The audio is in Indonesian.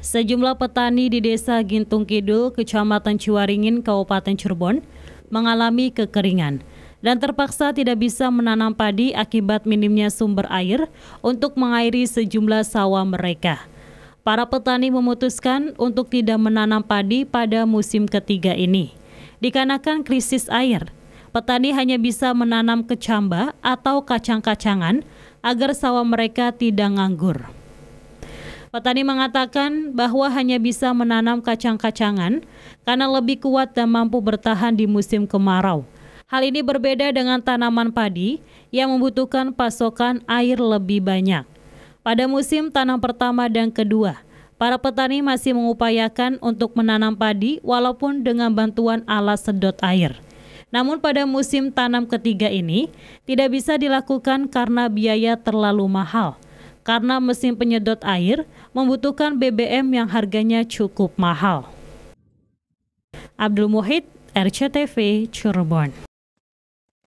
Sejumlah petani di desa Gintung Kidul, Kecamatan Ciwaringin, Kabupaten Cirebon, mengalami kekeringan dan terpaksa tidak bisa menanam padi akibat minimnya sumber air untuk mengairi sejumlah sawah mereka. Para petani memutuskan untuk tidak menanam padi pada musim ketiga ini. Dikarenakan krisis air, petani hanya bisa menanam kecambah atau kacang-kacangan agar sawah mereka tidak nganggur. Petani mengatakan bahwa hanya bisa menanam kacang-kacangan karena lebih kuat dan mampu bertahan di musim kemarau. Hal ini berbeda dengan tanaman padi yang membutuhkan pasokan air lebih banyak. Pada musim tanam pertama dan kedua, para petani masih mengupayakan untuk menanam padi walaupun dengan bantuan alat sedot air. Namun pada musim tanam ketiga ini tidak bisa dilakukan karena biaya terlalu mahal karena mesin penyedot air membutuhkan BBM yang harganya cukup mahal. Abdul Muhid, RCTV, Cirebon.